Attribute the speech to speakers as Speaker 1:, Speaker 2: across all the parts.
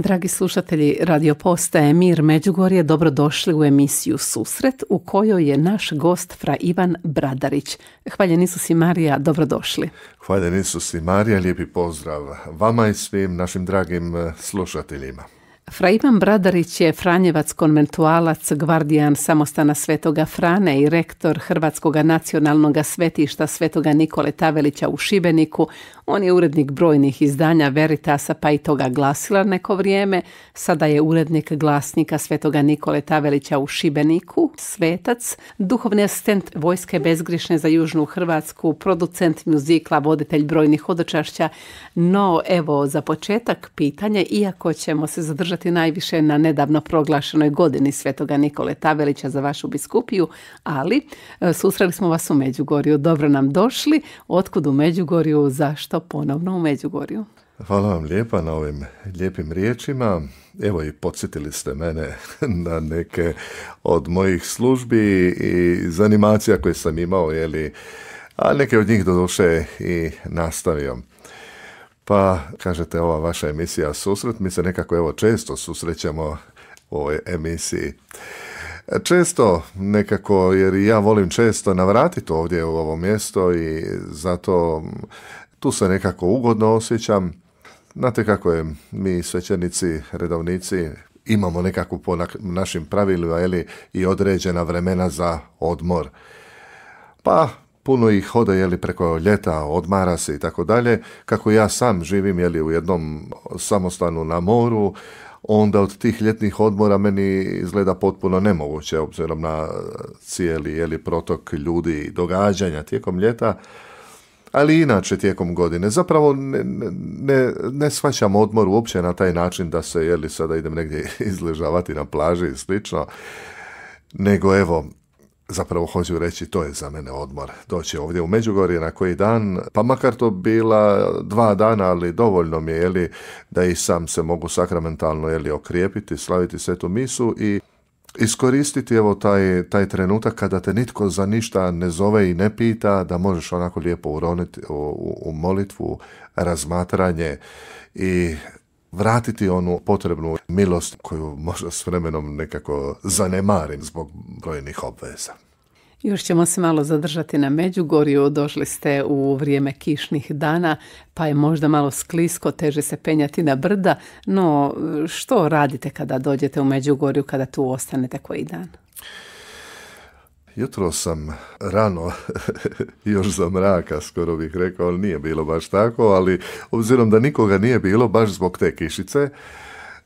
Speaker 1: Dragi slušatelji radio postaje Mir Međugorje, dobrodošli u emisiju Susret u kojoj je naš gost fra Ivan Bradarić. Hvala nisu i Marija, dobrodošli.
Speaker 2: Hvala nisu i Marija, lijepi pozdrav vama i svim našim dragim e, slušateljima.
Speaker 1: Fra Ivan Bradarić je Franjevac konventualac, gvardijan samostana Svetoga Frane i rektor Hrvatskog nacionalnog svetišta Svetoga Nikole Tavelića u Šibeniku, on je urednik brojnih izdanja Veritasa pa i toga glasila neko vrijeme. Sada je urednik glasnika Svetoga Nikole Tavelića u Šibeniku, svetac, duhovni asistent Vojske bezgrišne za Južnu Hrvatsku, producent muzikla, voditelj brojnih odočašća. No, evo, za početak pitanje, iako ćemo se zadržati najviše na nedavno proglašenoj godini Svetoga Nikole Tavelića za vašu biskupiju, ali e, susreli smo vas u Međugorju. Dobro nam došli. Otkud u Međugorju? Zašto ponovno u Međugorju.
Speaker 2: Hvala vam lijepa na ovim lijepim riječima. Evo i podsjetili ste mene na neke od mojih službi i zanimacija koje sam imao, jeli, a neke od njih doduše i nastavio. Pa, kažete, ova vaša emisija Susret, mi se nekako evo često susrećemo u ovoj emisiji. Često nekako, jer ja volim često navratiti ovdje u ovo mjesto i zato tu se nekako ugodno osjećam. Znate kako je, mi svećenici, redovnici, imamo nekako po našim pravilima ili i određena vremena za odmor. Pa puno ih je jeli, preko ljeta, odmara se i tako dalje. Kako ja sam živim jeli, u jednom samostanu na moru, onda od tih ljetnih odmora meni izgleda potpuno nemoguće, obzirom na cijeli jeli, protok ljudi i događanja tijekom ljeta ali i inače tijekom godine. Zapravo ne, ne, ne shvaćam odmor uopće na taj način da se, jeli sada idem negdje izležavati na plaži i slično, nego evo, zapravo hoću reći to je za mene odmor. Doći ovdje u Međugorje na koji dan, pa makar to bila dva dana, ali dovoljno mi je jeli, da i sam se mogu sakramentalno jeli, okrijepiti, slaviti svetu misu i iskoristiti evo taj, taj trenutak kada te nitko za ništa ne zove i ne pita, da možeš onako lijepo uroniti u, u, u molitvu, razmatranje i vratiti onu potrebnu milost koju možda s vremenom nekako zanemarim zbog brojnih obveza.
Speaker 1: Još ćemo se malo zadržati na Međugorju. Došli ste u vrijeme kišnih dana, pa je možda malo sklisko, teže se penjati na brda. No, što radite kada dođete u Međugorju, kada tu ostanete koji dan?
Speaker 2: Jutro sam rano, još za mraka skoro bih rekao, nije bilo baš tako, ali obzirom da nikoga nije bilo baš zbog te kišice,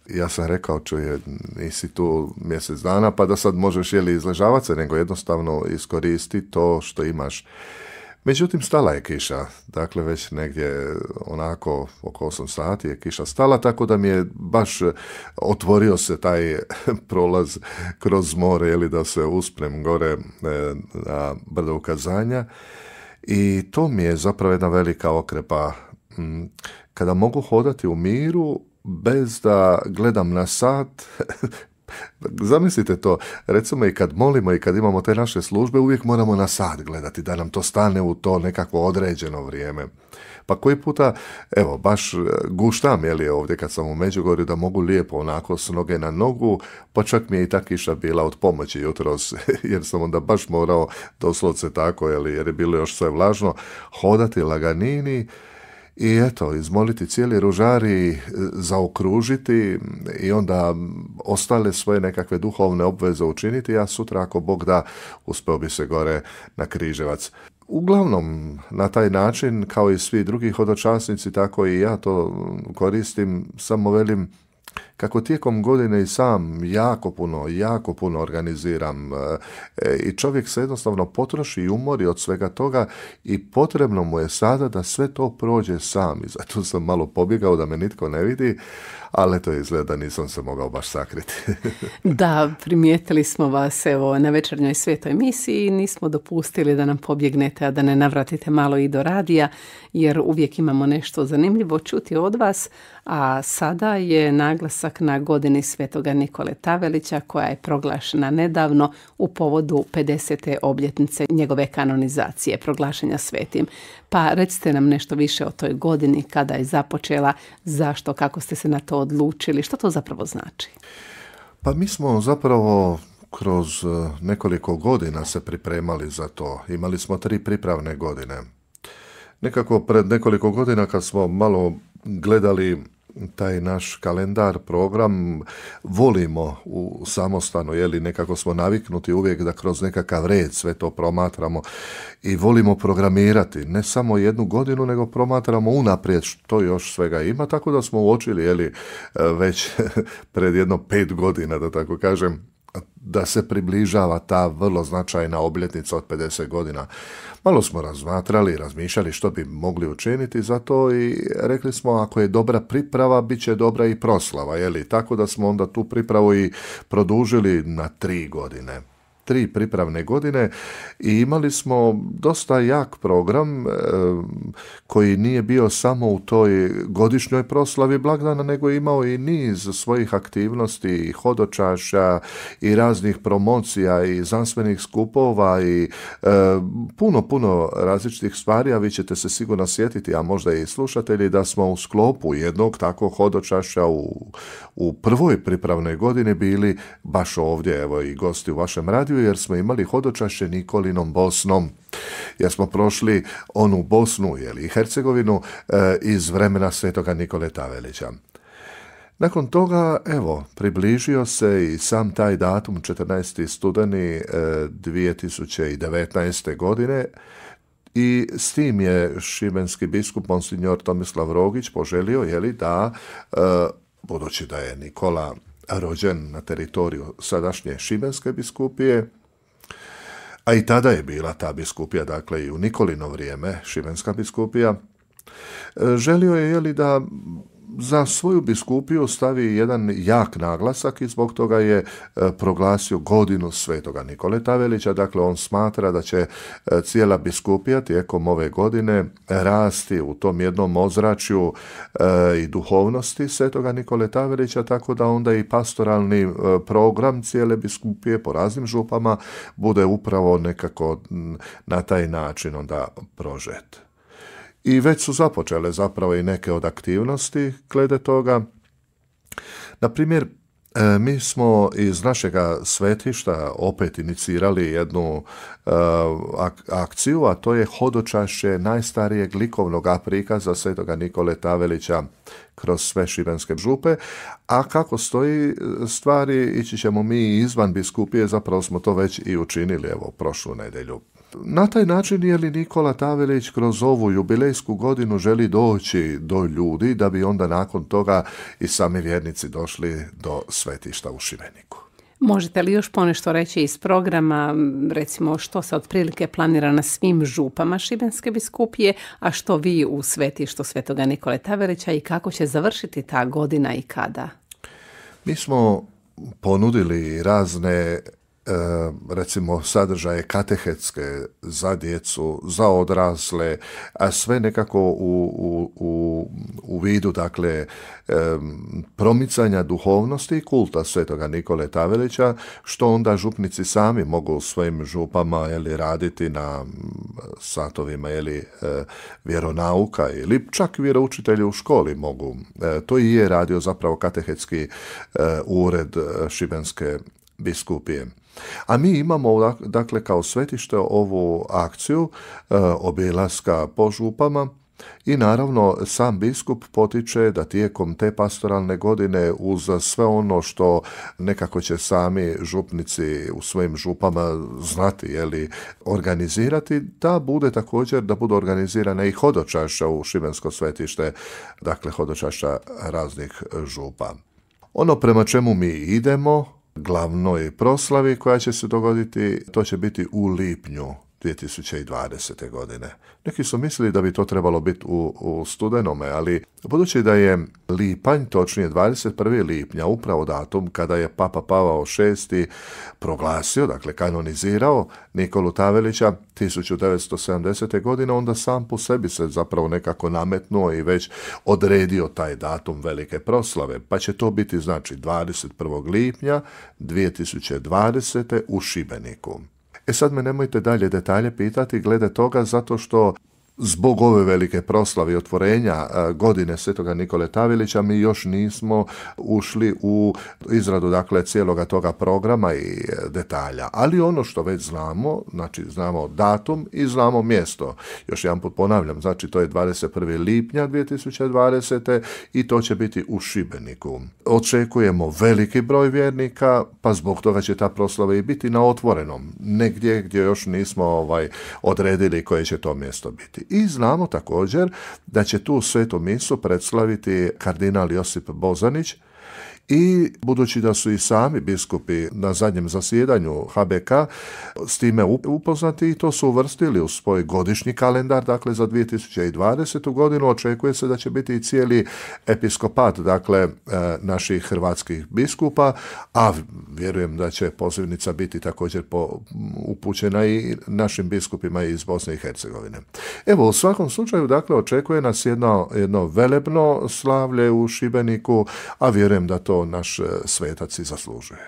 Speaker 2: ja sam rekao, čuje, nisi tu mjesec dana pa da sad možeš jeli izležavati se, nego jednostavno iskoristi to što imaš. Međutim, stala je kiša, dakle već negdje onako oko 8 sati je kiša stala, tako da mi je baš e, otvorio se taj prolaz kroz more, ili da se usprem gore e, na brdo ukazanja i to mi je zapravo jedna velika okrepa. Mm, kada mogu hodati u miru, bez da gledam na sat, Zamislite to, recimo i kad molimo i kad imamo te naše službe, uvijek moramo na sat gledati, da nam to stane u to nekako određeno vrijeme. Pa koji puta, evo, baš e, guštam, je ovdje kad sam u Međugorju, da mogu lijepo onako s noge na nogu, pa čak mi je i ta kiša bila od pomoći jutros, jer sam onda baš morao, doslovce tako, je jer je bilo još sve vlažno, hodati laganini, i eto, izmoliti cijeli ružari, e, zaokružiti i onda ostale svoje nekakve duhovne obveze učiniti, a sutra ako Bog da, uspeo bi se gore na križevac. Uglavnom, na taj način, kao i svi drugi hodočasnici, tako i ja to koristim, samo velim, kako tijekom godine i sam jako puno, jako puno organiziram e, i čovjek se jednostavno potroši i umori od svega toga i potrebno mu je sada da sve to prođe sam i zato sam malo pobjegao da me nitko ne vidi, ali to izgleda nisam se mogao baš sakriti.
Speaker 1: da, primijetili smo vas evo, na večernjoj svetoj emisiji i nismo dopustili da nam pobjegnete, a da ne navratite malo i do radija, jer uvijek imamo nešto zanimljivo čuti od vas, a sada je naglasak na godini svetoga Nikole Tavelića koja je proglašena nedavno u povodu 50. obljetnice njegove kanonizacije, proglašenja svetim. Pa recite nam nešto više o toj godini, kada je započela, zašto, kako ste se na to odlučili, što to zapravo znači?
Speaker 2: Pa mi smo zapravo kroz e, nekoliko godina se pripremali za to. Imali smo tri pripravne godine. Nekako pred nekoliko godina kad smo malo gledali taj naš kalendar, program volimo u samostanu, jeli nekako smo naviknuti uvijek da kroz nekakav red sve to promatramo i volimo programirati ne samo jednu godinu, nego promatramo unaprijed što još svega ima, tako da smo uočili jeli, e, već pred jedno pet godina, da tako kažem, da se približava ta vrlo značajna obljetnica od 50 godina. Malo smo razmatrali, razmišljali što bi mogli učiniti, to i rekli smo ako je dobra priprava, bit će dobra i proslava, je li? Tako da smo onda tu pripravu i produžili na tri godine tri pripravne godine i imali smo dosta jak program e, koji nije bio samo u toj godišnjoj proslavi blagdana, nego je imao i niz svojih aktivnosti i hodočaša i raznih promocija i znanstvenih skupova i e, puno, puno različitih stvari, a vi ćete se sigurno sjetiti, a možda i slušatelji, da smo u sklopu jednog takvog hodočaša u, u prvoj pripravnoj godini bili baš ovdje, evo i gosti u vašem radiju, jer smo imali hodočašće Nikolinom Bosnom. Jer smo prošli onu Bosnu i Hercegovinu eh, iz vremena svetoga Nikole Tavelića. Nakon toga, evo, približio se i sam taj datum 14. studeni 2019. Eh, godine i s tim je šibenski biskup Monsignor Tomislav Rogić poželio jeli, da, eh, budući da je Nikola rođen na teritoriju sadašnje Šibenske biskupije, a i tada je bila ta biskupija, dakle i u Nikolino vrijeme, Šibenska biskupija, e, želio je, je li, da za svoju biskupiju stavi jedan jak naglasak i zbog toga je e, proglasio godinu svetoga Nikole Tavelića. Dakle, on smatra da će e, cijela biskupija tijekom ove godine rasti u tom jednom ozračju e, i duhovnosti svetoga Nikole Tavelića, tako da onda i pastoralni program cijele biskupije po raznim župama bude upravo nekako na taj način onda prožet i već su započele zapravo i neke od aktivnosti glede toga. Na primjer, e, mi smo iz našega svetišta opet inicirali jednu e, akciju, a to je hodočašće najstarijeg likovnog aprika za svetoga Nikole Tavelića kroz sve šibenske župe, a kako stoji e, stvari, ići ćemo mi izvan biskupije, zapravo smo to već i učinili, evo, prošlu nedjelju. Na taj način je li Nikola Tavelić kroz ovu jubilejsku godinu želi doći do ljudi da bi onda nakon toga i sami vjernici došli do svetišta u Šibeniku.
Speaker 1: Možete li još ponešto reći iz programa, recimo što se otprilike planira na svim župama Šibenske biskupije, a što vi u svetištu Svetoga Nikole Tavelića i kako će završiti ta godina i kada?
Speaker 2: Mi smo ponudili razne E, recimo sadržaje katehetske za djecu, za odrasle, a sve nekako u, u, u, vidu dakle e, promicanja duhovnosti i kulta svetoga Nikole Tavelića, što onda župnici sami mogu svojim župama ili raditi na satovima ili e, vjeronauka ili čak vjeroučitelji u školi mogu. To i je radio zapravo katehetski ured Šibenske biskupije. A mi imamo dakle kao svetište ovu akciju e, obilaska po župama i naravno sam biskup potiče da tijekom te pastoralne godine uz sve ono što nekako će sami župnici u svojim župama znati ili organizirati, da bude također da budu organizirane i hodočašća u Šibensko svetište, dakle hodočašća raznih župa. Ono prema čemu mi idemo glavnoj proslavi koja će se dogoditi, to će biti u lipnju. 2020. godine. Neki su mislili da bi to trebalo biti u, u studenome, ali budući da je lipanj, točnije 21. lipnja, upravo datum kada je Papa Pavao VI proglasio, dakle kanonizirao Nikolu Tavelića 1970. godine, onda sam po sebi se zapravo nekako nametnuo i već odredio taj datum velike proslave, pa će to biti znači 21. lipnja 2020. u Šibeniku. E sad me nemojte dalje detalje pitati glede toga zato što zbog ove velike proslave otvorenja e, godine Svetoga Nikole Tavilića mi još nismo ušli u izradu dakle cijeloga toga programa i e, detalja. Ali ono što već znamo, znači znamo datum i znamo mjesto. Još jedan put ponavljam, znači to je 21. lipnja 2020. i to će biti u Šibeniku. Očekujemo veliki broj vjernika, pa zbog toga će ta proslava i biti na otvorenom, negdje gdje još nismo ovaj odredili koje će to mjesto biti. I znamo također da će tu svetu misu predslaviti kardinal Josip Bozanić, i budući da su i sami biskupi na zadnjem zasjedanju HBK s time upoznati i to su uvrstili u svoj godišnji kalendar, dakle za 2020. godinu očekuje se da će biti i cijeli episkopat, dakle e, naših hrvatskih biskupa, a vjerujem da će pozivnica biti također upućena i našim biskupima iz Bosne i Hercegovine. Evo, u svakom slučaju, dakle, očekuje nas jedno, jedno velebno slavlje u Šibeniku, a vjerujem da to naš e, svetac i zaslužuje.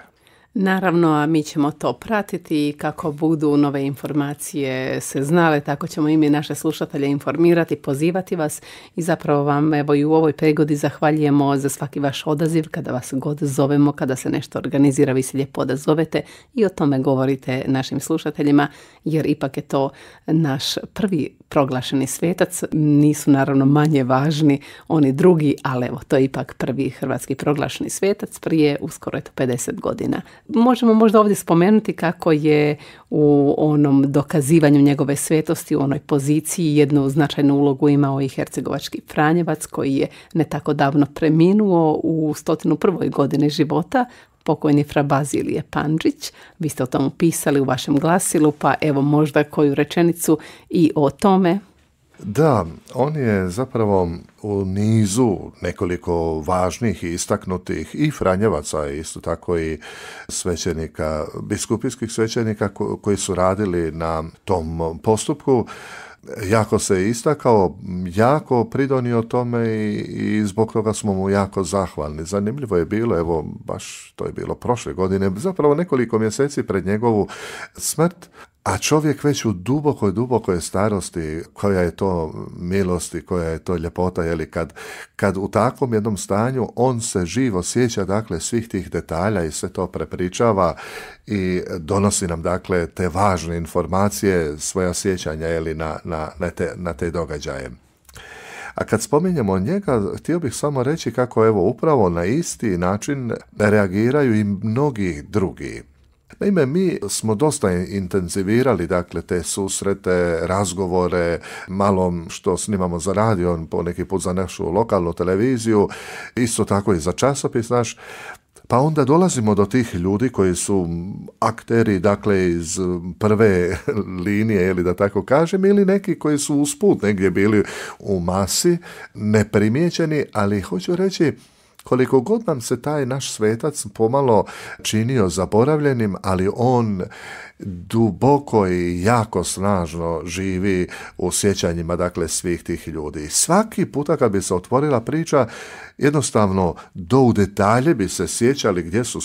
Speaker 1: Naravno, a mi ćemo to pratiti i kako budu nove informacije se znale, tako ćemo i mi naše slušatelje informirati, pozivati vas i zapravo vam evo i u ovoj pregodi zahvaljujemo za svaki vaš odaziv kada vas god zovemo, kada se nešto organizira, vi se lijepo odazovete i o tome govorite našim slušateljima jer ipak je to naš prvi proglašeni svetac. Nisu naravno manje važni oni drugi, ali evo, to je ipak prvi hrvatski proglašeni svetac prije uskoro eto 50 godina. Možemo možda ovdje spomenuti kako je u onom dokazivanju njegove svetosti, u onoj poziciji jednu značajnu ulogu imao i hercegovački Franjevac koji je ne tako davno preminuo u 101. godini života, pokojni Bazilije Panđić. Vi ste o tom pisali u vašem glasilu, pa evo možda koju rečenicu i o tome.
Speaker 2: Da, on je zapravo u nizu nekoliko važnih i istaknutih i Franjevaca, isto tako i svećenika, biskupijskih svećenika koji su radili na tom postupku jako se istakao, jako pridonio tome i, i zbog toga smo mu jako zahvalni. Zanimljivo je bilo, evo baš to je bilo prošle godine, zapravo nekoliko mjeseci pred njegovu smrt, a čovjek već u dubokoj, dubokoj starosti, koja je to milost i koja je to ljepota, je li, kad, kad u takvom jednom stanju on se živo sjeća, dakle, svih tih detalja i sve to prepričava i donosi nam, dakle, te važne informacije, svoja sjećanja, je li, na, na, na, te, na te događaje. A kad spominjemo njega, htio bih samo reći kako, evo, upravo na isti način reagiraju i mnogi drugi Naime, mi smo dosta intenzivirali dakle te susrete, razgovore, malo što snimamo za radio, po neki put za našu lokalnu televiziju, isto tako i za časopis naš, pa onda dolazimo do tih ljudi koji su akteri, dakle, iz prve linije, ili da tako kažem, ili neki koji su usput negdje bili u masi, neprimjećeni, ali hoću reći, koliko god nam se taj naš svetac pomalo činio zaboravljenim, ali on duboko i jako snažno živi u sjećanjima dakle svih tih ljudi. Svaki puta kad bi se otvorila priča, jednostavno do u detalje bi se sjećali gdje su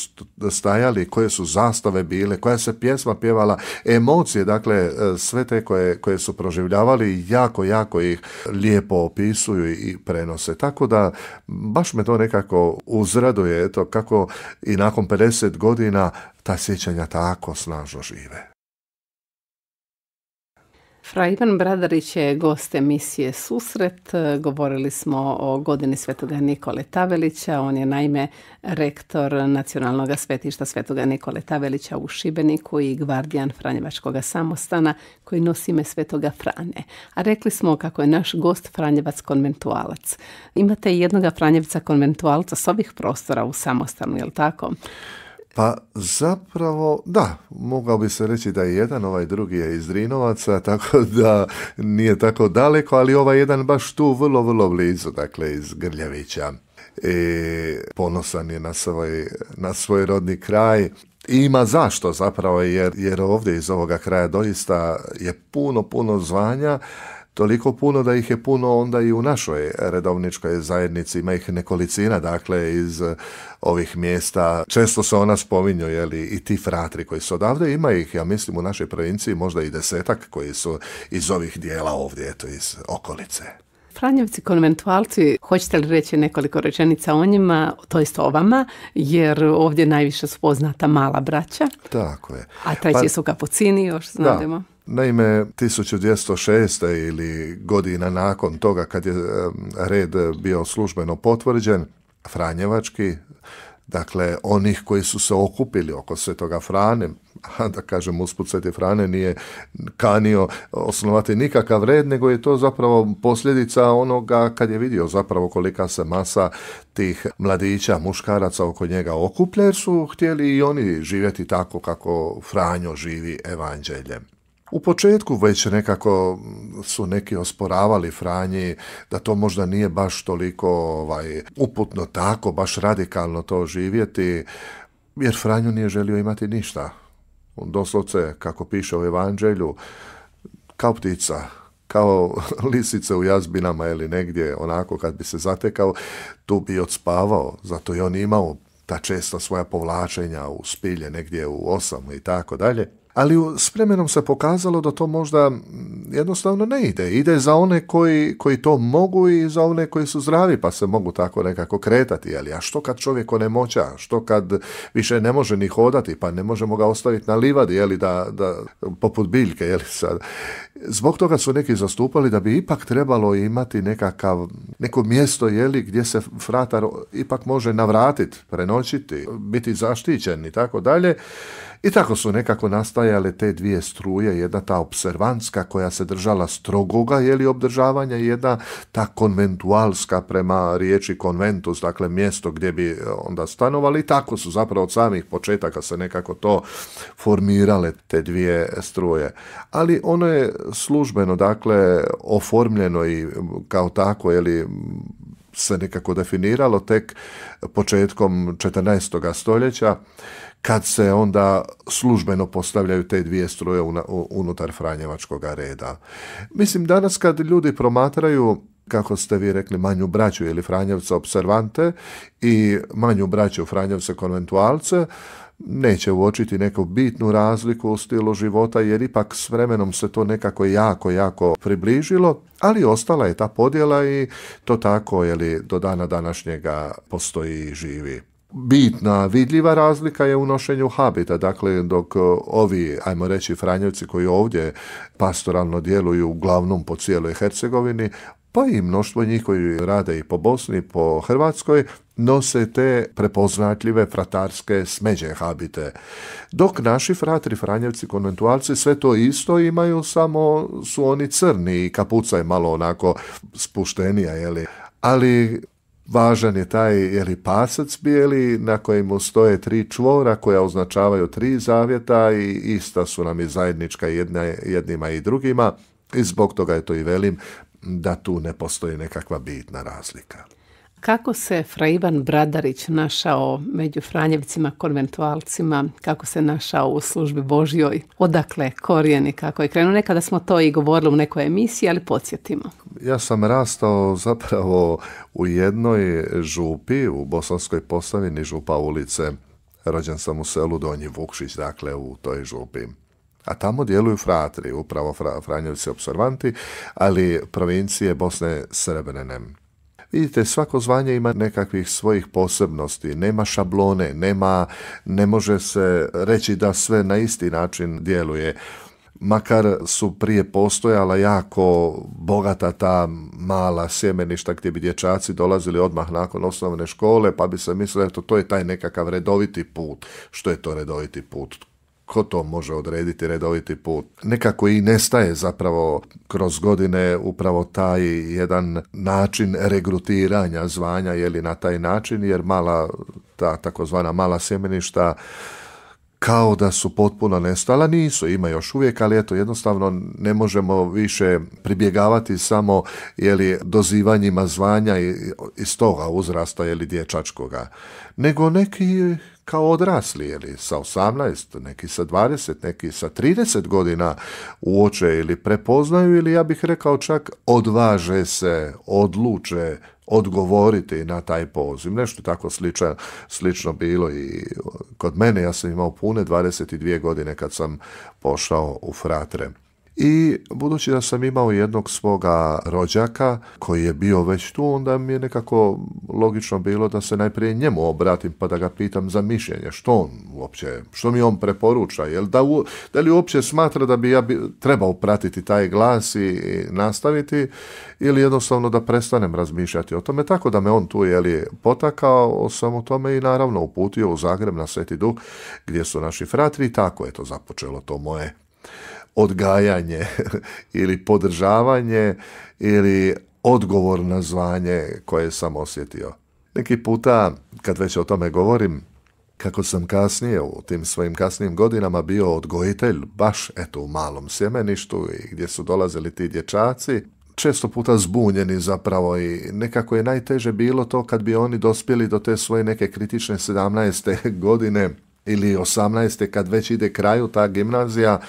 Speaker 2: stajali, koje su zastave bile, koja se pjesma pjevala, emocije, dakle e, sve te koje, koje su proživljavali, jako, jako ih lijepo opisuju i prenose. Tako da baš me to nekako uzraduje, eto, kako i nakon 50 godina ta sjećanja tako snažno žive.
Speaker 1: Fra Ivan Bradarić je gost emisije Susret. Govorili smo o godini svetoga Nikole Tavelića. On je naime rektor nacionalnog svetišta svetoga Nikole Tavelića u Šibeniku i gvardijan Franjevačkog samostana koji nosi ime svetoga Frane. A rekli smo kako je naš gost Franjevac konventualac. Imate jednog Franjevca konventualca s ovih prostora u samostanu, je li tako?
Speaker 2: Pa zapravo, da, mogao bi se reći da je jedan, ovaj drugi je iz Rinovaca, tako da nije tako daleko, ali ovaj jedan baš tu vrlo, vrlo blizu, dakle iz Grljevića. E, ponosan je na svoj, na svoj rodni kraj i ima zašto zapravo jer, jer ovdje iz ovoga kraja doista je puno, puno zvanja toliko puno da ih je puno onda i u našoj redovničkoj zajednici, ima ih nekolicina dakle iz eh, ovih mjesta, često se ona spominju jeli, i ti fratri koji su odavde, ima ih ja mislim u našoj provinciji možda i desetak koji su iz ovih dijela ovdje, eto iz okolice.
Speaker 1: Franjevci konventualci, hoćete li reći nekoliko rečenica o njima, to jest o vama, jer ovdje najviše su poznata mala braća.
Speaker 2: Tako je. A treći pa, su
Speaker 1: kapucini još, znamo.
Speaker 2: Naime, 1206. ili godina nakon toga kad je red bio službeno potvrđen, Franjevački, dakle onih koji su se okupili oko svetoga Frane, a da kažem usput sveti Frane nije kanio osnovati nikakav red, nego je to zapravo posljedica onoga kad je vidio zapravo kolika se masa tih mladića, muškaraca oko njega okuplja, jer su htjeli i oni živjeti tako kako Franjo živi evanđeljem. U početku već nekako su neki osporavali Franji da to možda nije baš toliko ovaj, uputno tako, baš radikalno to živjeti, jer Franju nije želio imati ništa. doslovce, kako piše u evanđelju, kao ptica, kao lisice u jazbinama ili negdje, onako kad bi se zatekao, tu bi odspavao, zato je on imao ta česta svoja povlačenja u spilje negdje u osam i tako dalje ali s vremenom se pokazalo da to možda jednostavno ne ide. Ide za one koji, koji to mogu i za one koji su zdravi pa se mogu tako nekako kretati. Ali, a što kad čovjek moća, Što kad više ne može ni hodati? Pa ne možemo ga ostaviti na livadi, jeli, da, da, poput biljke. Jeli, sad. Zbog toga su neki zastupali da bi ipak trebalo imati nekakav, neko mjesto jeli, gdje se fratar ipak može navratiti, prenoćiti, biti zaštićen i tako dalje. I tako su nekako nastajale te dvije struje, jedna ta observanska koja se držala strogoga je li obdržavanja, jedna ta konventualska prema riječi konventus, dakle mjesto gdje bi e, onda stanovali. I tako su zapravo od samih početaka se nekako to formirale te dvije struje. Ali ono je službeno, dakle, oformljeno i kao tako, je li se nekako definiralo tek početkom 14. stoljeća kad se onda službeno postavljaju te dvije struje unutar Franjevačkog reda. Mislim, danas kad ljudi promatraju kako ste vi rekli, manju braću ili Franjevca observante i manju braću Franjevce konventualce, neće uočiti neku bitnu razliku u stilu života jer ipak s vremenom se to nekako jako, jako približilo, ali ostala je ta podjela i to tako je do dana današnjega postoji i živi. Bitna vidljiva razlika je u nošenju habita, dakle dok e, ovi, ajmo reći, Franjevci koji ovdje pastoralno djeluju uglavnom po cijeloj Hercegovini, pa i mnoštvo njih koji rade i po Bosni i po Hrvatskoj, nose te prepoznatljive fratarske smeđe habite. Dok naši fratri, franjevci, konventualci sve to isto imaju, samo su oni crni i kapuca je malo onako spuštenija, jeli? Ali Važan je taj je li pasac bijeli na kojemu stoje tri čvora koja označavaju tri zavjeta i ista su nam i zajednička jedna, jednima i drugima i zbog toga je to i velim da tu ne postoji nekakva bitna razlika.
Speaker 1: Kako se Fra Ivan Bradarić našao među Franjevcima, konventualcima, kako se našao u službi Božjoj, odakle korijeni, kako je krenuo? Nekada smo to i govorili u nekoj emisiji, ali podsjetimo.
Speaker 2: Ja sam rastao zapravo u jednoj župi, u Bosanskoj postavini župa ulice. Rođen sam u selu Donji Vukšić, dakle u toj župi. A tamo djeluju fratri, upravo Franjevci observanti, ali provincije Bosne Srebrene. Vidite, svako zvanje ima nekakvih svojih posebnosti, nema šablone, nema, ne može se reći da sve na isti način djeluje makar su prije postojala jako bogata ta mala sjemeništa gdje bi dječaci dolazili odmah nakon osnovne škole, pa bi se mislili, da to je taj nekakav redoviti put. Što je to redoviti put? ko to može odrediti redoviti put. Nekako i nestaje zapravo kroz godine upravo taj jedan način regrutiranja zvanja je li na taj način jer mala ta takozvana mala sjemeništa kao da su potpuno nestala, nisu, ima još uvijek, ali eto, jednostavno ne možemo više pribjegavati samo jeli, dozivanjima zvanja iz toga uzrasta ili dječačkoga, nego neki kao odrasli, jeli, sa 18, neki sa 20, neki sa 30 godina uoče ili prepoznaju ili ja bih rekao čak odvaže se, odluče odgovoriti na taj poziv. Nešto tako slično, slično bilo i kod mene. Ja sam imao pune 22 godine kad sam pošao u fratre. I budući da sam imao jednog svoga rođaka koji je bio već tu, onda mi je nekako logično bilo da se najprije njemu obratim pa da ga pitam za mišljenje. Što on uopće, što mi on preporuča? Jel da, da li uopće smatra da bi ja bi, trebao pratiti taj glas i, nastaviti ili jednostavno da prestanem razmišljati o tome? Tako da me on tu je li potakao sam o tome i naravno uputio u Zagreb na Sveti Duh gdje su naši fratri i tako je to započelo to moje odgajanje ili podržavanje ili odgovor na zvanje koje sam osjetio. Neki puta, kad već o tome govorim, kako sam kasnije u tim svojim kasnijim godinama bio odgojitelj baš eto u malom sjemeništu i gdje su dolazili ti dječaci, često puta zbunjeni zapravo i nekako je najteže bilo to kad bi oni dospjeli do te svoje neke kritične 17. godine ili 18. kad već ide kraju ta gimnazija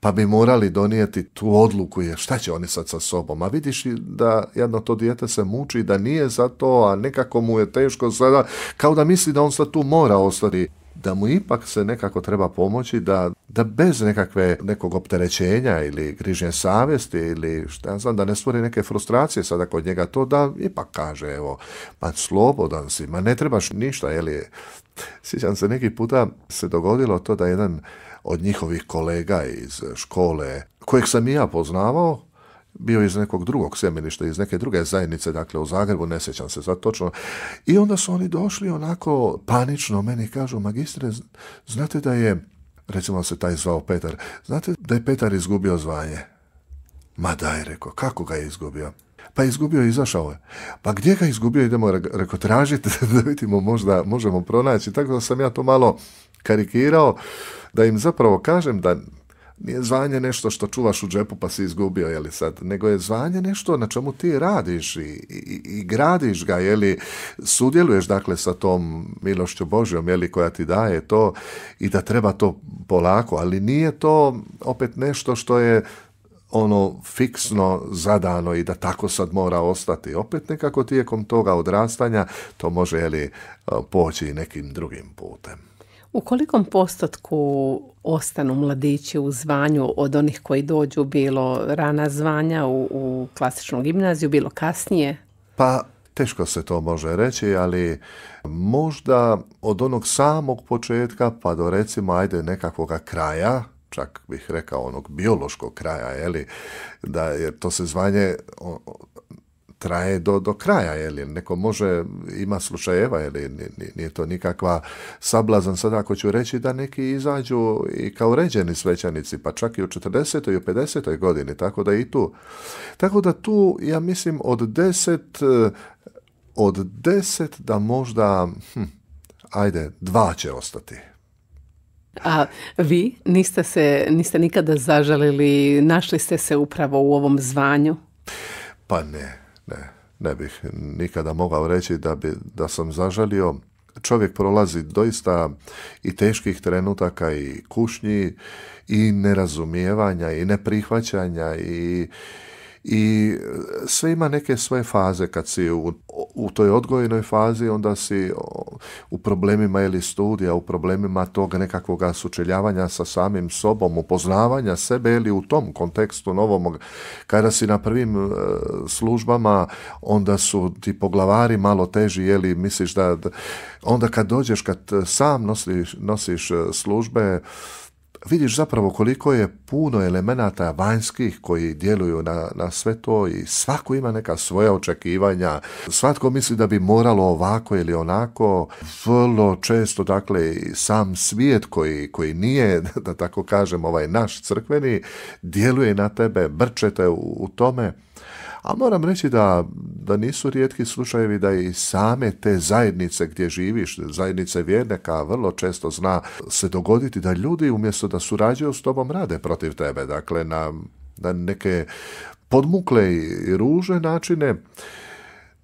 Speaker 2: pa bi morali donijeti tu odluku jer šta će oni sad sa sobom. A vidiš da jedno to dijete se muči, da nije za to, a nekako mu je teško sada, kao da misli da on sad tu mora ostati da mu ipak se nekako treba pomoći da, da bez nekakve nekog opterećenja ili grižnje savjesti ili šta ja znam, da ne stvori neke frustracije sada kod njega to da ipak kaže evo, pa slobodan si, ma ne trebaš ništa, je li? Sjećam se neki puta se dogodilo to da jedan od njihovih kolega iz škole, kojeg sam i ja poznavao, bio iz nekog drugog semilišta, iz neke druge zajednice, dakle u Zagrebu, ne sjećam se sad točno. I onda su oni došli onako panično, meni kažu, magistre, znate da je, recimo se taj zvao Petar, znate da je Petar izgubio zvanje? Ma daj, rekao, kako ga je izgubio? Pa izgubio i izašao je. Pa gdje ga izgubio, idemo, reko, tražiti da vidimo, možda možemo pronaći. Tako da sam ja to malo karikirao da im zapravo kažem da nije zvanje nešto što čuvaš u džepu pa si izgubio, sad, nego je zvanje nešto na čemu ti radiš i, i, gradiš ga, jeli, sudjeluješ dakle sa tom milošću Božjom, li koja ti daje to i da treba to polako, ali nije to opet nešto što je ono fiksno zadano i da tako sad mora ostati. Opet nekako tijekom toga odrastanja to može, li poći nekim drugim putem.
Speaker 1: U kolikom postotku ostanu mladići u zvanju od onih koji dođu bilo rana zvanja u, u klasičnu gimnaziju, bilo kasnije?
Speaker 2: Pa teško se to može reći, ali možda od onog samog početka pa do recimo ajde nekakvoga kraja, čak bih rekao onog biološkog kraja, je li, da jer to se zvanje traje do, do kraja, je li? Neko može, ima slučajeva, je li? Nije to nikakva sablazan sada ako ću reći da neki izađu i kao ređeni svećanici, pa čak i u 40. i u 50. godini, tako da i tu. Tako da tu, ja mislim, od 10 eh, od deset da možda, hm, ajde, dva će ostati.
Speaker 1: A vi niste se, niste nikada zažalili, našli ste se upravo u ovom zvanju?
Speaker 2: Pa ne, ne, ne bih nikada mogao reći da, bi, da sam zažalio. Čovjek prolazi doista i teških trenutaka i kušnji i nerazumijevanja i neprihvaćanja i i e, sve ima neke svoje faze kad si u, toj odgojenoj fazi onda si u problemima ili studija, u problemima tog nekakvog sučeljavanja sa samim sobom, upoznavanja sebe ili u tom kontekstu novom kada si na prvim e, službama onda su ti poglavari malo teži jeli misliš da onda kad dođeš kad e, sam nosiš, nosiš službe vidiš zapravo koliko je puno elemenata vanjskih koji djeluju na, na sve to i svako ima neka svoja očekivanja. Svatko misli da bi moralo ovako ili onako. Vrlo često, dakle, sam svijet koji, koji nije, da tako kažem, ovaj naš crkveni, djeluje na tebe, brčete u, u tome. A moram reći da, da nisu rijetki slučajevi da i same te zajednice gdje živiš, zajednice vjernika vrlo često zna se dogoditi da ljudi umjesto da surađuju s tobom rade protiv tebe. Dakle, na, neke podmukle i ruže načine.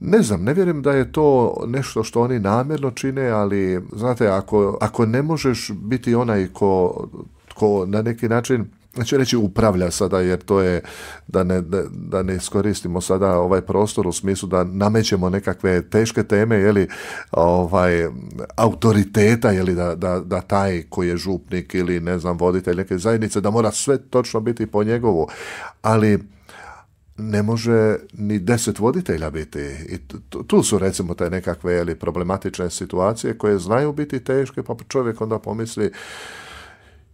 Speaker 2: Ne znam, ne vjerujem da je to nešto što oni namjerno čine, ali znate, ako, ako ne možeš biti onaj ko, ko na neki način neću znači, reći upravlja sada jer to je da ne, da ne iskoristimo sada ovaj prostor u smislu da namećemo nekakve teške teme jeli ovaj autoriteta da, da, da taj koji je župnik ili ne znam voditelj neke zajednice da mora sve točno biti po njegovu ali ne može ni deset voditelja biti. tu su recimo te nekakve problematične situacije koje znaju biti teške, pa čovjek onda pomisli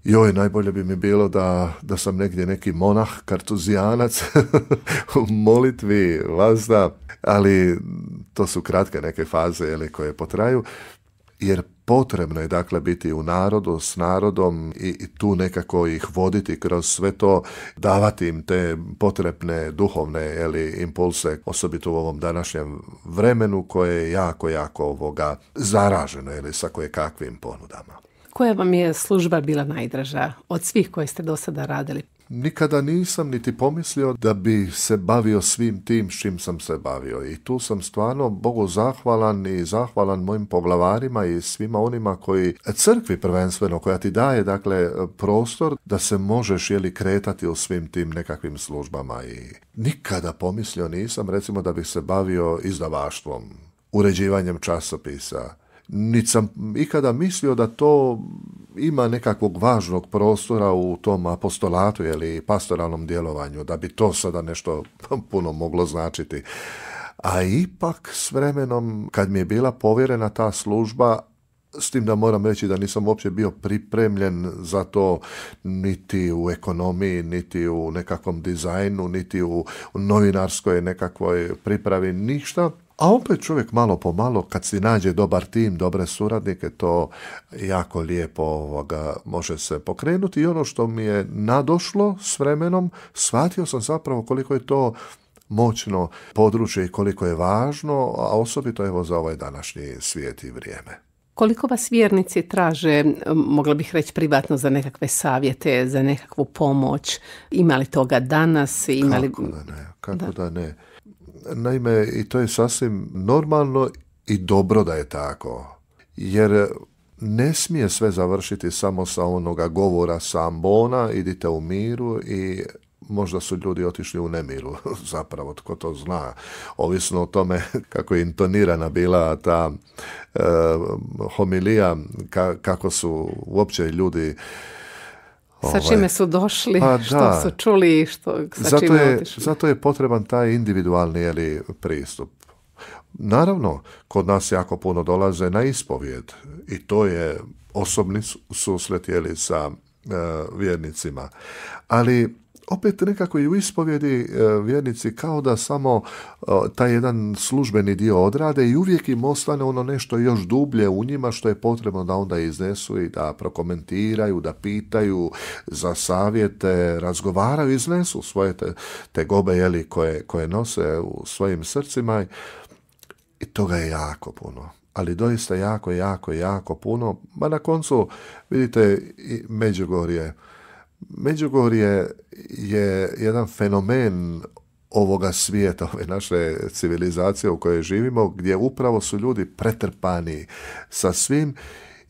Speaker 2: joj, najbolje bi mi bilo da, da sam negdje neki monah, kartuzijanac u molitvi, vazda, ali to su kratke neke faze koje potraju, jer potrebno je dakle biti u narodu, s narodom i, tu nekako ih voditi kroz sve to, davati im te potrebne duhovne ili impulse, osobito u ovom današnjem vremenu koje je jako, jako ovoga zaraženo ili sa koje kakvim ponudama.
Speaker 1: Koja vam je služba bila najdraža od svih koje ste do sada radili?
Speaker 2: Nikada nisam niti pomislio da bi se bavio svim tim s čim sam se bavio i tu sam stvarno Bogu zahvalan i zahvalan mojim poglavarima i svima onima koji e, crkvi prvenstveno koja ti daje dakle prostor da se možeš jeli kretati u svim tim nekakvim službama i nikada pomislio nisam recimo da bih se bavio izdavaštvom, uređivanjem časopisa, niti sam ikada mislio da to ima nekakvog važnog prostora u tom apostolatu ili pastoralnom djelovanju, da bi to sada nešto puno moglo značiti. A ipak s vremenom, kad mi je bila povjerena ta služba, s tim da moram reći da nisam uopće bio pripremljen za to niti u ekonomiji, niti u nekakvom dizajnu, niti u novinarskoj nekakvoj pripravi, ništa. A opet čovjek malo po malo, kad si nađe dobar tim, dobre suradnike, to jako lijepo ovoga, može se pokrenuti. I ono što mi je nadošlo s vremenom, shvatio sam zapravo koliko je to moćno područje i koliko je važno, a osobito evo za ovaj današnji svijet i vrijeme.
Speaker 1: Koliko vas vjernici traže, mogla bih reći privatno, za nekakve savjete, za nekakvu pomoć? Ima li toga danas? Ima Kako da
Speaker 2: ne, kako da ne. Naime, i to je sasvim normalno i dobro da je tako. Jer ne smije sve završiti samo sa onoga govora sambona, idite u miru i možda su ljudi otišli u nemiru, zapravo, tko to zna. Ovisno o tome kako je intonirana bila ta eh, homilija, kako su uopće ljudi sa ovaj, čime su došli, pa što su
Speaker 1: čuli i što, sa zato je, Zato
Speaker 2: je potreban taj individualni jeli, pristup. Naravno, kod nas jako puno dolaze na ispovjed i to je osobni susret jeli, sa eh, vjernicima. Ali opet nekako i u ispovjedi e, vjernici kao da samo e, taj jedan službeni dio odrade i uvijek im ostane ono nešto još dublje u njima što je potrebno da onda iznesu i da prokomentiraju, da pitaju za savjete, razgovaraju, iznesu svoje te, te gobe jeli, koje, koje nose u svojim srcima i toga je jako puno ali doista jako, jako, jako puno. Ma na koncu, vidite, i Međugorje, Međugorje je jedan fenomen ovoga svijeta, ove naše civilizacije u kojoj živimo, gdje upravo su ljudi pretrpani sa svim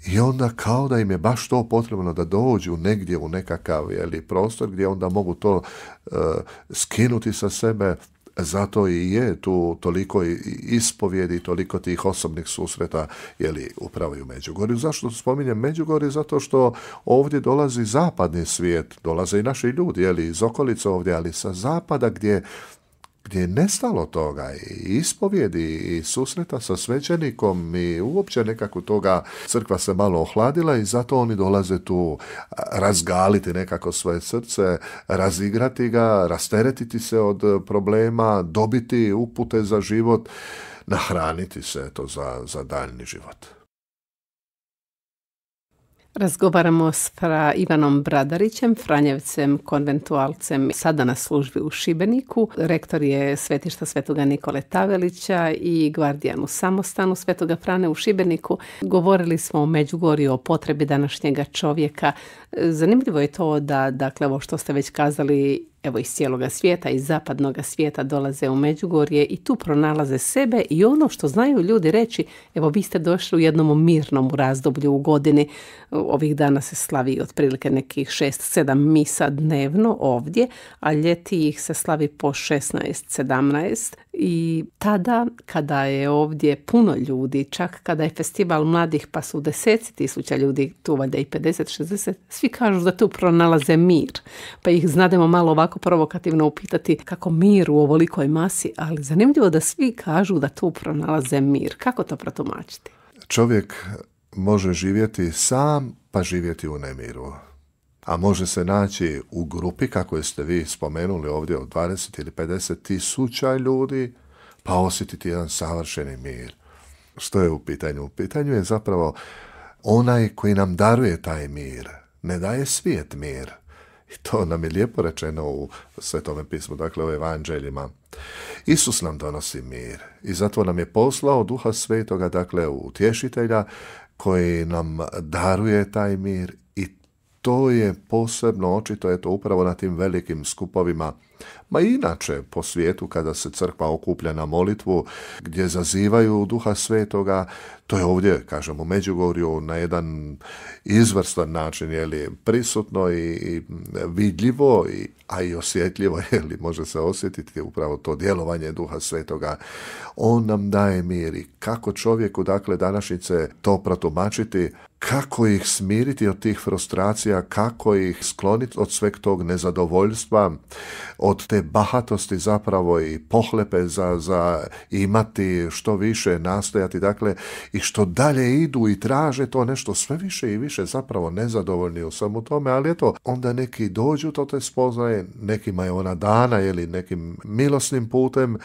Speaker 2: i onda kao da im je baš to potrebno da dođu negdje u nekakav jeli, prostor gdje onda mogu to e, skinuti sa sebe, zato i je tu toliko ispovjedi, toliko tih osobnih susreta li upravo i u Međugorju. Zašto spominjem Međugorje? Zato što ovdje dolazi zapadni svijet, dolaze i naši ljudi li iz okolice ovdje, ali sa zapada gdje gdje je nestalo toga i ispovjedi i susreta sa svećenikom i uopće nekako toga crkva se malo ohladila i zato oni dolaze tu razgaliti nekako svoje srce, razigrati ga, rasteretiti se od problema, dobiti upute za život, nahraniti se to za, za daljni život.
Speaker 1: Razgovaramo s fra Ivanom Bradarićem, Franjevcem, konventualcem, sada na službi u Šibeniku. Rektor je svetišta Svetoga Nikole Tavelića i u samostanu Svetoga Frane u Šibeniku. Govorili smo o Međugorju, o potrebi današnjega čovjeka. Zanimljivo je to da, dakle, ovo što ste već kazali, evo iz cijeloga svijeta, iz zapadnog svijeta dolaze u Međugorje i tu pronalaze sebe i ono što znaju ljudi reći, evo vi ste došli u jednom mirnom razdoblju u godini, ovih dana se slavi otprilike nekih 6-7 misa dnevno ovdje, a ljeti ih se slavi po 16-17 i tada kada je ovdje puno ljudi, čak kada je festival mladih pa su deseci tisuća ljudi, tu valjda i 50-60, svi kažu da tu pronalaze mir, pa ih znademo malo ovako ovako provokativno upitati kako mir u ovolikoj masi, ali zanimljivo da svi kažu da tu pronalaze mir. Kako to protumačiti?
Speaker 2: Čovjek može živjeti sam pa živjeti u nemiru. A može se naći u grupi, kako ste vi spomenuli ovdje, od 20 ili 50 tisuća ljudi, pa osjetiti jedan savršeni mir. Što je u pitanju? U pitanju je zapravo onaj koji nam daruje taj mir. Ne daje svijet mir. I to nam je lijepo rečeno u Svetome pismu, dakle u evanđeljima. Isus nam donosi mir i zato nam je poslao duha svetoga, dakle utješitelja, koji nam daruje taj mir i to je posebno očito eto upravo na tim velikim skupovima Ma inače, po svijetu kada se crkva okuplja na molitvu, gdje zazivaju duha svetoga, to je ovdje, kažem, u Međugorju na jedan izvrstan način, je li, prisutno i, vidljivo, i, a i osjetljivo, je li, može se osjetiti upravo to djelovanje duha svetoga. On nam daje mir i kako čovjeku, dakle, današnjice to protumačiti, kako ih smiriti od tih frustracija, kako ih skloniti od sveg tog nezadovoljstva, od te bahatosti zapravo i pohlepe za, za imati što više, nastojati, dakle, i što dalje idu i traže to nešto sve više i više zapravo nezadovoljni u svemu tome, ali eto, onda neki dođu do te spoznaje, nekima je ona dana ili nekim milosnim putem,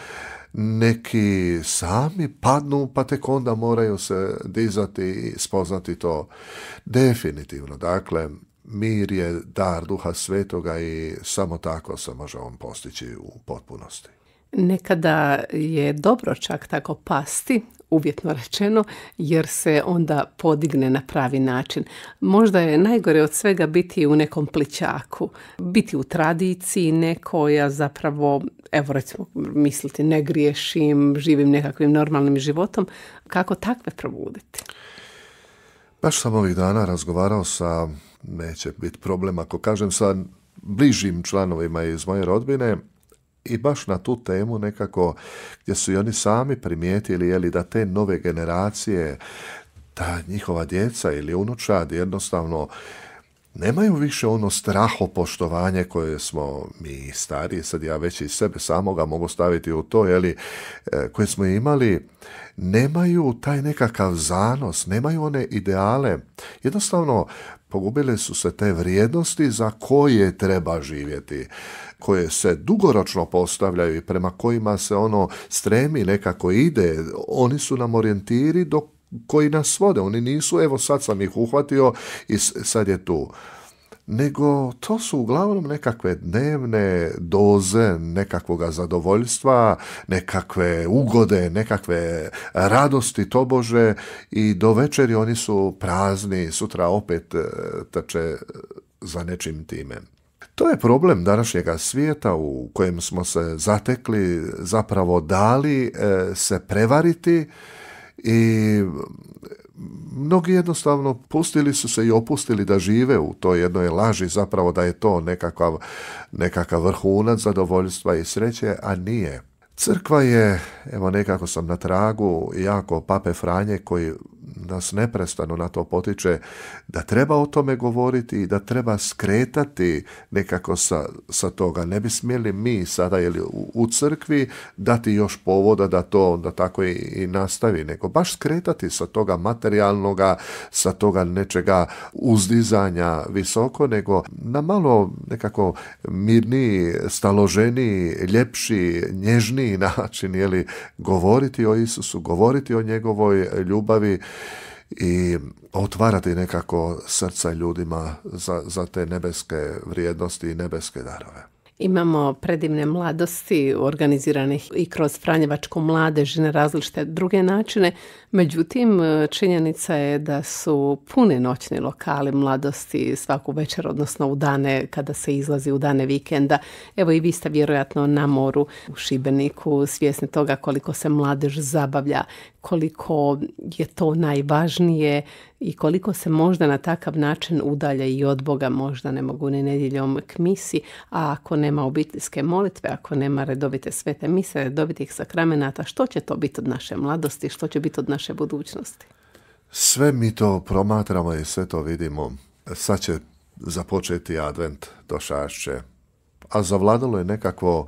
Speaker 2: neki sami padnu pa tek onda moraju se dizati i spoznati to. Definitivno, dakle, mir je dar duha svetoga i samo tako se može on postići u potpunosti.
Speaker 1: Nekada je dobro čak tako pasti uvjetno rečeno, jer se onda podigne na pravi način. Možda je najgore od svega biti u nekom plićaku, biti u tradiciji nekoja zapravo, evo recimo misliti ne griješim, živim nekakvim normalnim životom, kako takve probuditi?
Speaker 2: Baš sam ovih dana razgovarao sa, neće biti problem ako kažem, sa bližim članovima iz moje rodbine, i baš na tu temu nekako gdje su i oni sami primijetili jeli, da te nove generacije, ta njihova djeca ili unučad jednostavno nemaju više ono straho poštovanje koje smo mi stariji, sad ja već i sebe samoga mogu staviti u to, jeli, eh, koje smo imali nemaju taj nekakav zanos, nemaju one ideale. Jednostavno, pogubile su se te vrijednosti za koje treba živjeti, koje se dugoročno postavljaju i prema kojima se ono stremi nekako ide. Oni su nam orijentiri do koji nas vode. Oni nisu, evo sad sam ih uhvatio i sad je tu nego to su uglavnom nekakve dnevne doze nekakvog zadovoljstva, nekakve ugode, nekakve radosti tobože i do večeri oni su prazni, sutra opet e, trče za nečim time. To je problem današnjega svijeta u kojem smo se zatekli, zapravo dali e, se prevariti i mnogi jednostavno pustili su se i opustili da žive u toj jednoj laži zapravo da je to nekakav, nekakav vrhunac zadovoljstva i sreće, a nije. Crkva je, evo nekako sam na tragu, jako pape Franje koji nas neprestano na to potiče da treba o tome govoriti i da treba skretati nekako sa, sa toga. Ne bi smjeli mi sada u, crkvi dati još povoda da to onda tako i, nastavi, nego baš skretati sa toga materijalnoga, sa toga nečega uzdizanja visoko, nego na malo nekako mirniji, staloženiji, ljepši, nježniji način jeli, govoriti o Isusu, govoriti o njegovoj ljubavi, i otvarati nekako srca ljudima za, za te nebeske vrijednosti i nebeske darove.
Speaker 1: Imamo predivne mladosti organiziranih i kroz Franjevačku mladež na različite druge načine. Međutim, činjenica je da su pune noćni lokali mladosti svaku večer, odnosno u dane kada se izlazi u dane vikenda. Evo i vi ste vjerojatno na moru u Šibeniku svjesni toga koliko se mladež zabavlja, koliko je to najvažnije i koliko se možda na takav način udalje i od Boga možda ne mogu ni nedjeljom k misi, a ako nema obiteljske molitve, ako nema redovite svete mise, redovitih sakramenata, što će to biti od naše mladosti, što će biti od naše budućnosti?
Speaker 2: Sve mi to promatramo i sve to vidimo. Sad će započeti advent, došašće a zavladalo je nekakvo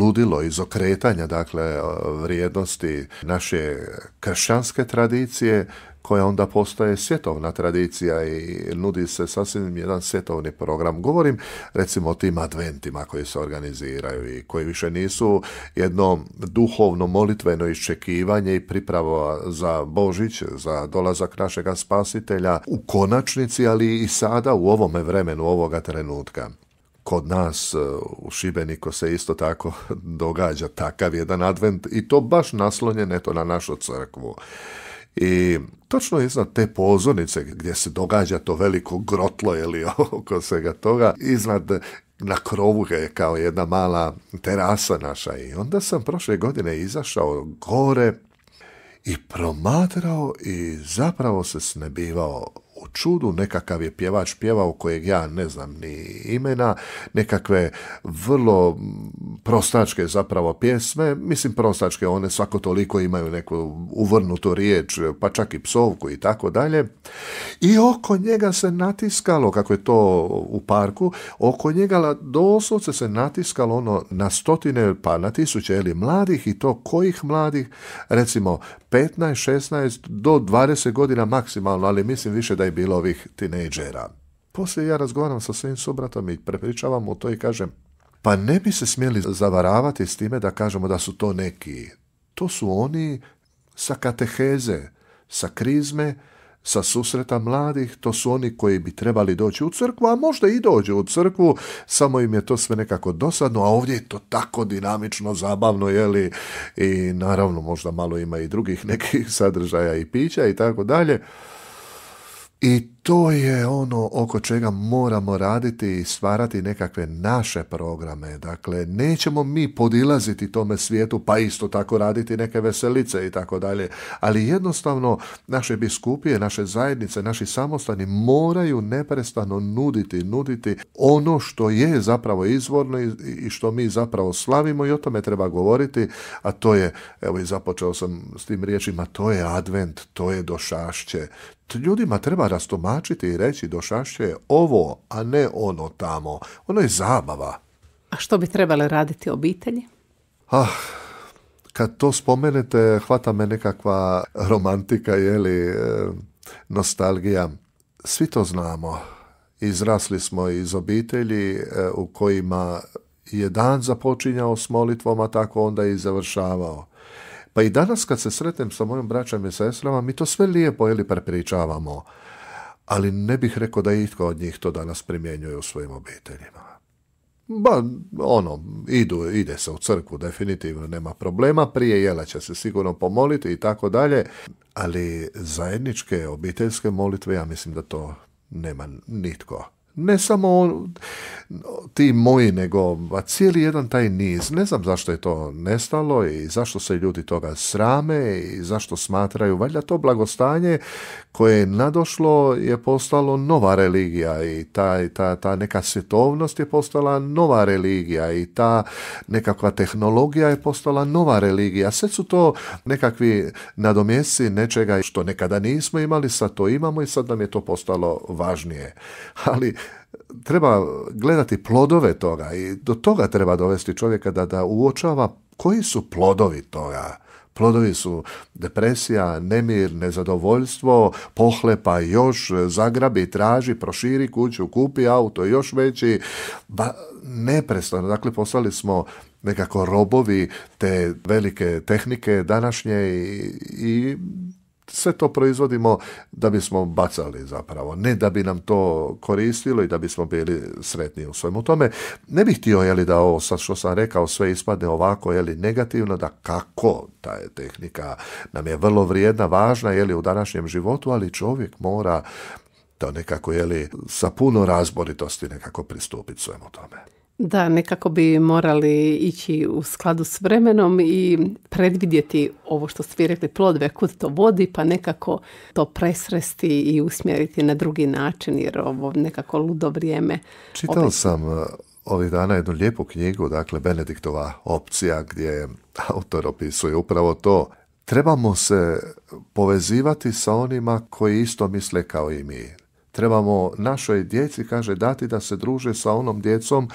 Speaker 2: ludilo iz okretanja, dakle, e, vrijednosti naše kršćanske tradicije, koja onda postaje svjetovna tradicija i nudi se sasvim jedan svjetovni program. Govorim recimo o tim adventima koji se organiziraju i koji više nisu jedno duhovno molitveno iščekivanje i pripravo za Božić, za dolazak našega spasitelja u konačnici, ali i sada u ovome vremenu ovoga trenutka kod nas e, u Šibeniku se isto tako događa takav jedan advent i to baš naslonjen eto na našu crkvu. I točno iznad te pozornice gdje se događa to veliko grotlo ili oko svega toga, iznad na krovu je kao jedna mala terasa naša i onda sam prošle godine izašao gore i promatrao i zapravo se snebivao čudu, nekakav je pjevač pjevao kojeg ja ne znam ni imena, nekakve vrlo prostačke zapravo pjesme, mislim prostačke, one svako toliko imaju neku uvrnutu riječ, pa čak i psovku i tako dalje. I oko njega se natiskalo, kako je to u parku, oko njega doslovce se natiskalo ono na stotine pa na tisuće ili mladih i to kojih mladih, recimo 15, 16 do 20 godina maksimalno, ali mislim više da je bilo ovih tinejdžera. Poslije ja razgovaram sa svim subratom i prepričavam mu to i kažem, pa ne bi se smjeli zavaravati s time da kažemo da su to neki. To su oni sa kateheze, sa krizme, sa susreta mladih, to su oni koji bi trebali doći u crkvu, a možda i dođu u crkvu, samo im je to sve nekako dosadno, a ovdje je to tako dinamično, zabavno, jeli, i naravno možda malo ima i drugih nekih sadržaja i pića i tako dalje. I to je ono oko čega moramo raditi i stvarati nekakve naše programe. Dakle, nećemo mi podilaziti tome svijetu, pa isto tako raditi neke veselice i tako dalje. Ali jednostavno, naše biskupije, naše zajednice, naši samostani moraju neprestano nuditi, nuditi ono što je zapravo izvorno i što mi zapravo slavimo i o tome treba govoriti, a to je, evo i započeo sam s tim riječima, to je advent, to je došašće, ljudima treba rastomačiti i reći došašće ovo, a ne ono tamo. Ono je zabava.
Speaker 1: A što bi trebale raditi obitelji?
Speaker 2: Ah, kad to spomenete, hvata me nekakva romantika, li e, nostalgija. Svi to znamo. Izrasli smo iz obitelji e, u kojima je dan započinjao s molitvom, a tako onda i završavao. Pa i danas kad se sretem sa mojim braćom i sestrama, mi to sve lijepo ili prepričavamo, ali ne bih rekao da itko od njih to danas primjenjuje u svojim obiteljima. Ba, ono, idu, ide se u crkvu, definitivno nema problema, prije jela će se sigurno pomoliti i tako dalje, ali zajedničke obiteljske molitve, ja mislim da to nema nitko. Ne samo ti moji, nego a cijeli jedan taj niz. Ne znam zašto je to nestalo i zašto se ljudi toga srame i zašto smatraju. Valjda to blagostanje koje je nadošlo je postalo nova religija i ta, ta, ta neka svjetovnost je postala nova religija i ta nekakva tehnologija je postala nova religija. Sve su to nekakvi nadomjesi nečega što nekada nismo imali, sad to imamo i sad nam je to postalo važnije. Ali treba gledati plodove toga i do toga treba dovesti čovjeka da, da uočava koji su plodovi toga. Plodovi su depresija, nemir, nezadovoljstvo, pohlepa još, zagrabi, traži, proširi kuću, kupi auto, još veći. Ba, neprestano, dakle poslali smo nekako robovi te velike tehnike današnje i sve to proizvodimo da bismo bacali zapravo, ne da bi nam to koristilo i da bismo bili sretni u svemu tome. Ne bih htio da ovo sad što sam rekao sve ispadne ovako jeli, negativno, da kako ta je tehnika nam je vrlo vrijedna, važna jeli, u današnjem životu, ali čovjek mora to nekako jeli, sa puno razboritosti nekako pristupiti svemu tome.
Speaker 1: Da, nekako bi morali ići u skladu s vremenom i predvidjeti ovo što ste vi rekli, plodve, kud to vodi, pa nekako to presresti i usmjeriti na drugi način, jer ovo nekako ludo vrijeme.
Speaker 2: Čitao sam e, ovih dana jednu lijepu knjigu, dakle Benediktova opcija, gdje autor opisuje upravo to. Trebamo se povezivati sa onima koji isto misle kao i mi trebamo našoj djeci, kaže, dati da se druže sa onom djecom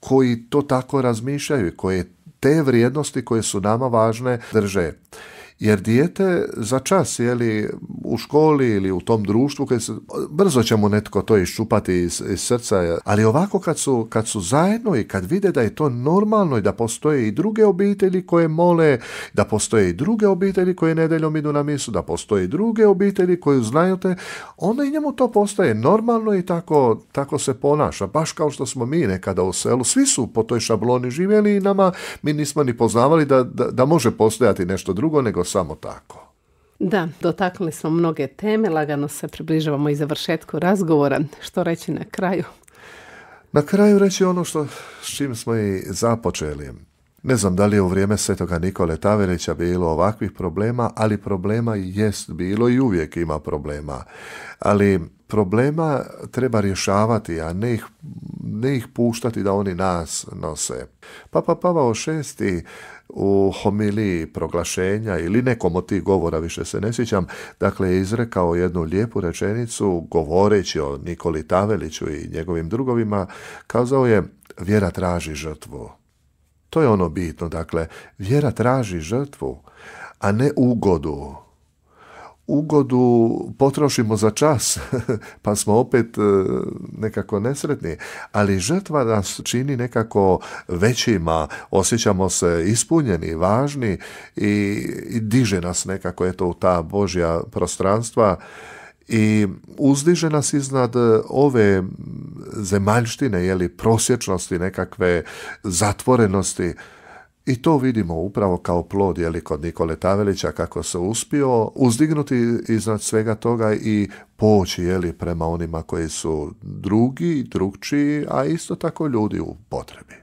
Speaker 2: koji to tako razmišljaju i koje te vrijednosti koje su nama važne drže. Jer dijete za čas jeli, u školi ili u tom društvu, kad se, brzo će mu netko to iščupati iz, srca. Ali ovako kad su, kad su zajedno i kad vide da je to normalno i da postoje i druge obitelji koje mole, da postoje i druge obitelji koje nedeljom idu na misu, da postoje i druge obitelji koje znaju te, onda i njemu to postaje normalno i tako, tako se ponaša. Baš kao što smo mi nekada u selu, svi su po toj šabloni živjeli i nama mi nismo ni poznavali da, da, da može postojati nešto drugo nego samo tako.
Speaker 1: Da, dotakli smo mnoge teme, lagano se približavamo i završetku razgovora. Što reći na kraju?
Speaker 2: Na kraju reći ono što, s čim smo i započeli. Ne znam da li je u vrijeme Svetoga Nikole Taverića bilo ovakvih problema, ali problema jest bilo i uvijek ima problema. Ali problema treba rješavati, a ne ih, ne ih puštati da oni nas nose. Papa Pavao VI u homiliji proglašenja ili nekom od tih govora, više se ne sjećam, dakle je izrekao jednu lijepu rečenicu govoreći o Nikoli Taveliću i njegovim drugovima, kazao je vjera traži žrtvu. To je ono bitno, dakle, vjera traži žrtvu, a ne ugodu ugodu potrošimo za čas, pa smo opet e, nekako nesretni. Ali žrtva nas čini nekako većima, osjećamo se ispunjeni, važni i, diže nas nekako eto, u ta Božja prostranstva i uzdiže nas iznad e, ove zemaljštine, jeli, prosječnosti, nekakve zatvorenosti. I to vidimo upravo kao plod je li kod Nikole Tavelića kako se uspio uzdignuti iznad svega toga i poći je li prema onima koji su drugi, drugčiji, a isto tako ljudi u potrebi.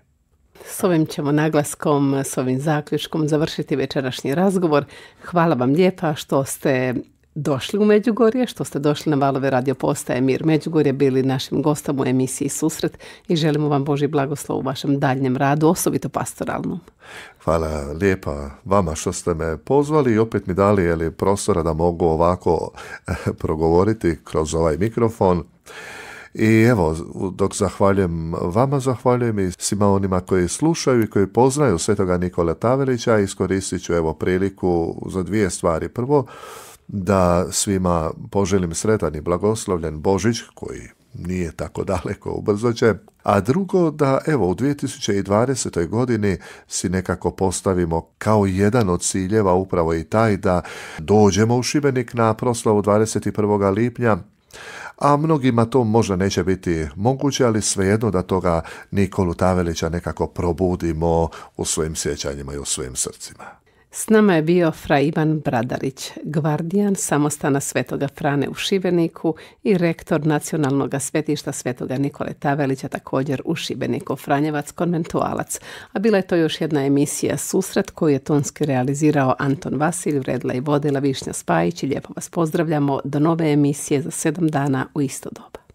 Speaker 1: S ovim ćemo naglaskom, s ovim zaključkom završiti večerašnji razgovor. Hvala vam lijepa što ste došli u Međugorje, što ste došli na Valove radio postaje Mir Međugorje, bili našim gostom u emisiji Susret i želimo vam Boži blagoslov u vašem daljnjem radu, osobito pastoralnom.
Speaker 2: Hvala lijepa vama što ste me pozvali i opet mi dali je prostora da mogu ovako eh, progovoriti kroz ovaj mikrofon. I evo, dok zahvaljujem vama, zahvaljujem i svima onima koji slušaju i koji poznaju Svetoga Nikola Tavelića, iskoristit ću evo priliku za dvije stvari. Prvo, da svima poželim sretan i blagoslovljen Božić koji nije tako daleko ubrzo će, a drugo da evo u 2020. godini si nekako postavimo kao jedan od ciljeva upravo i taj da dođemo u Šibenik na proslavu 21. lipnja, a mnogima to možda neće biti moguće, ali svejedno da toga Nikolu Tavelića nekako probudimo u svojim sjećanjima i u svojim srcima.
Speaker 1: S nama je bio fra Ivan Bradarić, gvardijan samostana Svetoga Frane u Šibeniku i rektor Nacionalnog svetišta Svetoga Nikole Tavelića također u Šibeniku, Franjevac konventualac. A bila je to još jedna emisija Susret koju je tonski realizirao Anton Vasilj, vredla i vodila Višnja Spajić i lijepo vas pozdravljamo do nove emisije za sedam dana u isto doba.